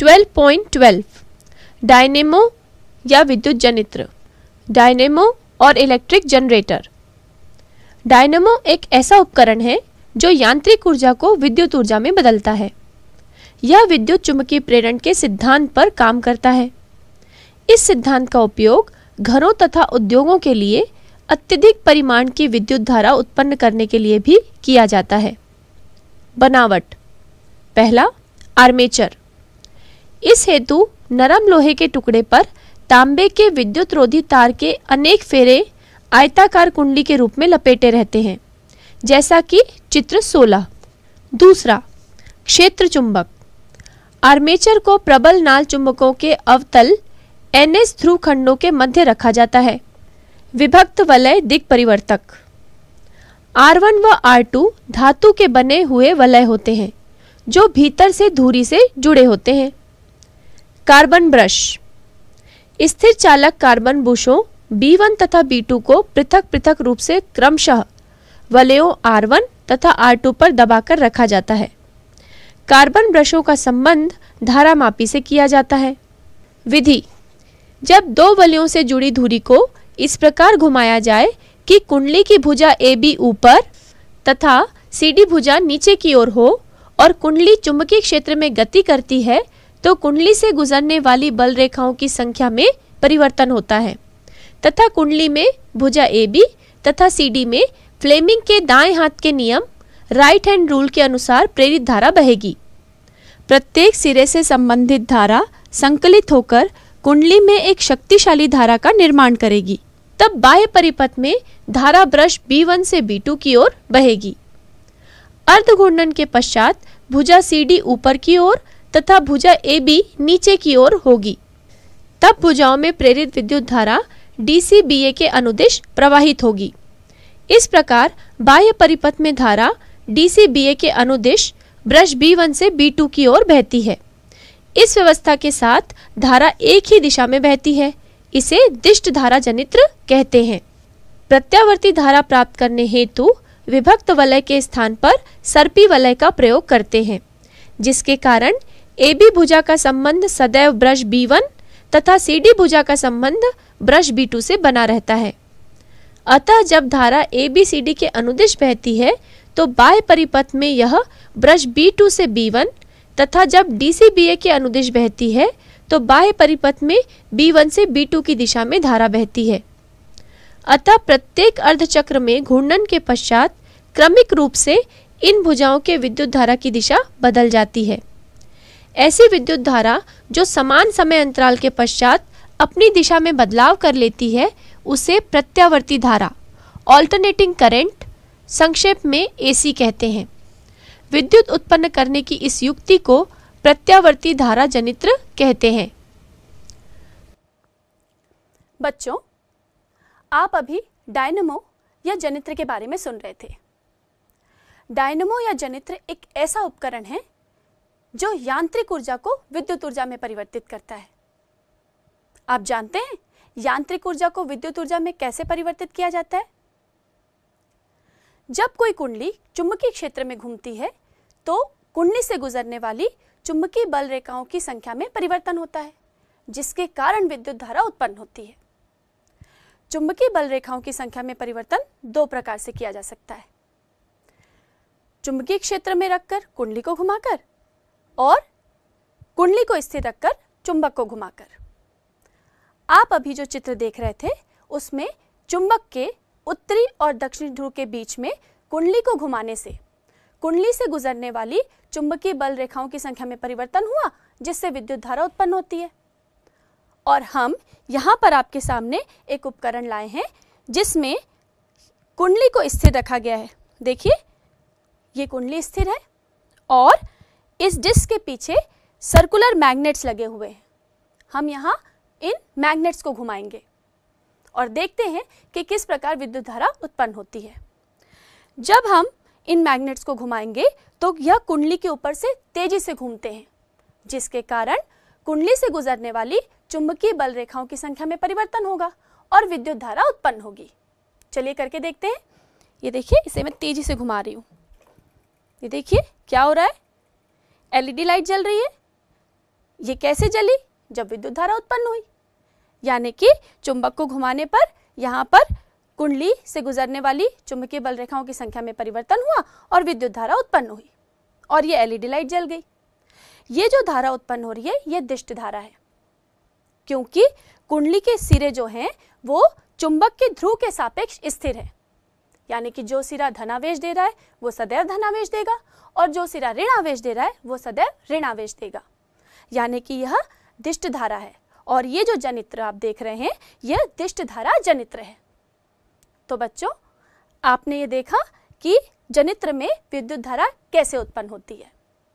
12.12 dynamo या विद्युत जनित्र डायनेमो और इलेक्ट्रिक जनरेटर डायनेमो एक ऐसा उपकरण है जो यांत्रिक ऊर्जा को विद्युत ऊर्जा में बदलता है यह विद्युत चुंबकीय प्रेरण के सिद्धांत पर काम करता है इस सिद्धांत का उपयोग घरों तथा उद्योगों के लिए अत्यधिक परिमाण की विद्युत धारा उत्पन्न करने के लिए भी किया जाता है बनावट पहला आर्मेचर इस हेतु नरम लोहे के टुकड़े पर तांबे के विद्युत रोधी तार के अनेक फेरे आयताकार कुंडली के रूप में लपेटे रहते हैं जैसा कि चित्र 16। दूसरा क्षेत्र चुंबक आर्मेचर को प्रबल नाल चुंबकों के अवतल एनएस ध्रुव खंडों के मध्य रखा जाता है विभक्त वलय दिग परिवर्तक आर व आर धातु के बने हुए वलय होते हैं जो भीतर से धूरी से जुड़े होते हैं कार्बन ब्रश स्थिर चालक कार्बन बुशों B1 तथा B2 को पृथक पृथक रूप से क्रमशः वलयों R1 तथा R2 पर दबाकर रखा जाता है कार्बन ब्रशों का संबंध मापी से किया जाता है विधि जब दो वलयों से जुड़ी धुरी को इस प्रकार घुमाया जाए कि कुंडली की भुजा ए बी ऊपर तथा डी भुजा नीचे की ओर हो और कुंडली चुंबकीय क्षेत्र में गति करती है तो कुंडली से गुजरने वाली बल रेखाओं की संख्या में परिवर्तन होता है तथा कुंडली में भुजा ए बी तथा सी डी में फ्लेमिंग के दाएं हाथ के नियम राइट हैंड रूल के अनुसार प्रेरित धारा बहेगी प्रत्येक सिरे से संबंधित धारा संकलित होकर कुंडली में एक शक्तिशाली धारा का निर्माण करेगी तब बाह्य परिपथ में धारा ब्रश B1 से B2 की ओर बहेगी अर्धघूर्णन के पश्चात भुजा सी डी ऊपर की ओर तथा भुजा ए बी नीचे की ओर होगी तब भुजाओं में प्रेरित विद्युत धारा डी सी बी ए के अनुदेश प्रवाहित होगी इस प्रकार बाह्य परिपथ में धारा डी सी बी ए के अनुदेश ब्रश बी वन से बी टू की ओर बहती है इस व्यवस्था के साथ धारा एक ही दिशा में बहती है इसे दिष्ट धारा जनित्र कहते हैं प्रत्यावर्ती धारा प्राप्त करने हेतु विभक्त वलय के स्थान पर सर्पी वलय का प्रयोग करते हैं जिसके कारण ए बी भुजा का संबंध सदैव ब्रश बी वन तथा सी डी भुजा का संबंध ब्रश बी टू से बना रहता है अतः जब धारा ए बी सी डी के अनुदिश बहती है तो बाह्य परिपथ में यह ब्रश बी टू से बी वन तथा जब डी सी बी ए के अनुदिश बहती है तो बाह्य परिपथ में बी वन से बी टू की दिशा में धारा बहती है अतः प्रत्येक अर्धचक्र में घूर्णन के पश्चात क्रमिक रूप से इन भुजाओं के विद्युत धारा की दिशा बदल जाती है ऐसी विद्युत धारा जो समान समय अंतराल के पश्चात अपनी दिशा में बदलाव कर लेती है उसे प्रत्यावर्ती धारा ऑल्टरनेटिंग करंट संक्षेप में एसी कहते हैं विद्युत उत्पन्न करने की इस युक्ति को प्रत्यावर्ती धारा जनित्र कहते हैं बच्चों आप अभी डायनमो या जनित्र के बारे में सुन रहे थे डायनमो या जनित्र एक ऐसा उपकरण है जो यांत्रिक ऊर्जा को विद्युत ऊर्जा में परिवर्तित करता है आप जानते हैं यांत्रिक ऊर्जा को विद्युत ऊर्जा में कैसे परिवर्तित किया जाता है जब कोई कुंडली चुंबकीय क्षेत्र में घूमती है तो कुंडली से गुजरने वाली चुंबकीय बल रेखाओं की संख्या में परिवर्तन होता है जिसके कारण विद्युत धारा उत्पन्न होती है चुंबकीय बल रेखाओं की संख्या में परिवर्तन दो प्रकार से किया जा सकता है चुंबकीय क्षेत्र में रखकर कुंडली को घुमाकर और कुंडली को स्थिर रखकर चुंबक को घुमाकर आप अभी जो चित्र देख रहे थे उसमें चुंबक के उत्तरी और दक्षिणी ध्रुव के बीच में कुंडली को घुमाने से कुंडली से गुजरने वाली चुंबकीय बल रेखाओं की संख्या में परिवर्तन हुआ जिससे विद्युत धारा उत्पन्न होती है और हम यहाँ पर आपके सामने एक उपकरण लाए हैं जिसमें कुंडली को स्थिर रखा गया है देखिए ये कुंडली स्थिर है और इस डिस्क के पीछे सर्कुलर मैग्नेट्स लगे हुए हैं हम यहाँ इन मैग्नेट्स को घुमाएंगे और देखते हैं कि किस प्रकार विद्युत धारा उत्पन्न होती है जब हम इन मैग्नेट्स को घुमाएंगे तो यह कुंडली के ऊपर से तेजी से घूमते हैं जिसके कारण कुंडली से गुजरने वाली चुंबकीय बल रेखाओं की संख्या में परिवर्तन होगा और विद्युत धारा उत्पन्न होगी चलिए करके देखते हैं ये देखिए इसे मैं तेजी से घुमा रही हूँ ये देखिए क्या हो रहा है एलईडी लाइट जल रही है ये कैसे जली जब विद्युत धारा उत्पन्न हुई यानी कि चुंबक को घुमाने पर यहाँ पर कुंडली से गुजरने वाली चुंबकीय बल रेखाओं की संख्या में परिवर्तन हुआ और विद्युत धारा उत्पन्न हुई और ये एलईडी लाइट जल गई ये जो धारा उत्पन्न हो रही है ये दिष्ट धारा है क्योंकि कुंडली के सिरे जो हैं वो चुंबक के ध्रुव के सापेक्ष स्थिर है यानी कि जो सिरा धनावेश दे रहा है वो सदैव धनावेश देगा और जो सिरा ऋणावेश दे रहा है वो सदैव ऋणावेश देगा यानी कि यह दिष्ट धारा है और ये जो जनित्र आप देख रहे हैं यह दिष्ट धारा जनित्र है तो बच्चों आपने ये देखा कि जनित्र में विद्युत धारा कैसे उत्पन्न होती है